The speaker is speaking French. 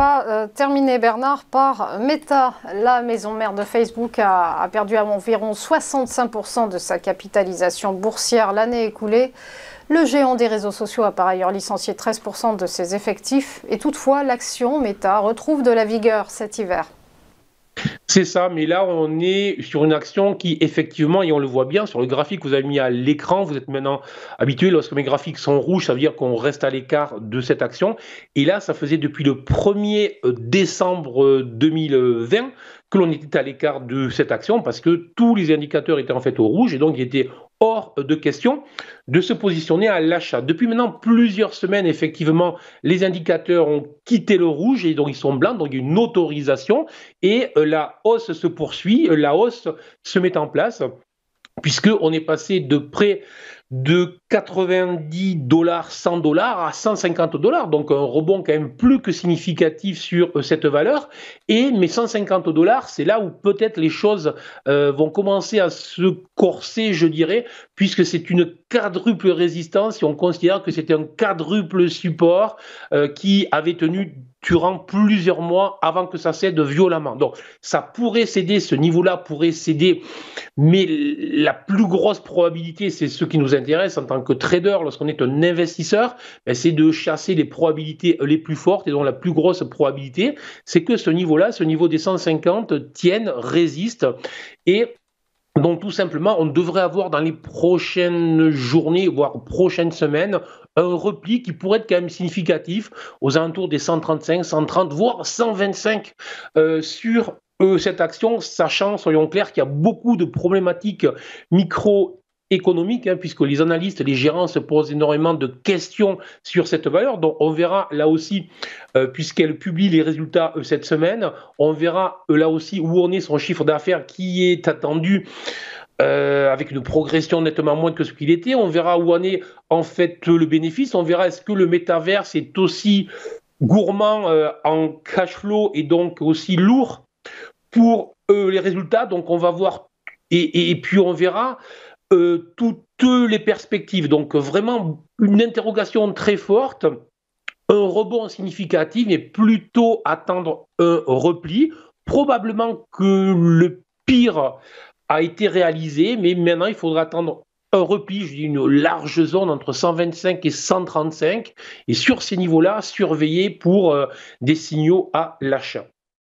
va euh, terminer, Bernard, par euh, Meta. La maison mère de Facebook a, perdu à environ 65% de sa capitalisation boursière l'année écoulée. Le géant des réseaux sociaux a par ailleurs licencié 13% de ses effectifs. Et toutefois, l'action Meta retrouve de la vigueur cet hiver. C'est ça, mais là on est sur une action qui effectivement, et on le voit bien sur le graphique que vous avez mis à l'écran, vous êtes maintenant habitué, lorsque mes graphiques sont rouges, ça veut dire qu'on reste à l'écart de cette action. Et là, ça faisait depuis le 1er décembre 2020 que l'on était à l'écart de cette action parce que tous les indicateurs étaient en fait au rouge et donc il était hors de question de se positionner à l'achat. Depuis maintenant plusieurs semaines, effectivement, les indicateurs ont quitté le rouge et donc ils sont blancs, donc il y a une autorisation et euh, la hausse se poursuit, euh, la hausse se met en place puisqu'on est passé de près de 90 dollars, 100 dollars à 150 dollars, donc un rebond quand même plus que significatif sur euh, cette valeur. Et mes 150 dollars, c'est là où peut-être les choses euh, vont commencer à se corser, je dirais, puisque c'est une quadruple résistance Si on considère que c'était un quadruple support euh, qui avait tenu durant plusieurs mois avant que ça cède violemment. Donc ça pourrait céder, ce niveau-là pourrait céder mais la plus grosse probabilité, c'est ce qui nous intéresse en tant que trader lorsqu'on est un investisseur, ben, c'est de chasser les probabilités les plus fortes et dont la plus grosse probabilité, c'est que ce niveau-là, ce niveau des 150, tienne, résiste et donc tout simplement, on devrait avoir dans les prochaines journées, voire prochaines semaines, un repli qui pourrait être quand même significatif aux alentours des 135, 130, voire 125 euh, sur euh, cette action, sachant, soyons clairs, qu'il y a beaucoup de problématiques micro économique, hein, puisque les analystes, les gérants se posent énormément de questions sur cette valeur. Donc on verra là aussi, euh, puisqu'elle publie les résultats euh, cette semaine, on verra là aussi où on est son chiffre d'affaires qui est attendu. avec une progression nettement moins que ce qu'il était. On verra où en est en fait le bénéfice. On verra est-ce que le métaverse est aussi gourmand en cash flow et donc aussi lourd pour euh, les résultats. Donc on va voir et, puis on verra euh, toutes les perspectives. Donc vraiment une interrogation très forte, un rebond significatif, mais plutôt attendre un repli. Probablement que le pire a été réalisé, mais maintenant il faudra attendre un repli, je dis une large zone entre 125 et 135, et sur ces niveaux-là, surveiller pour euh, des signaux à l'achat.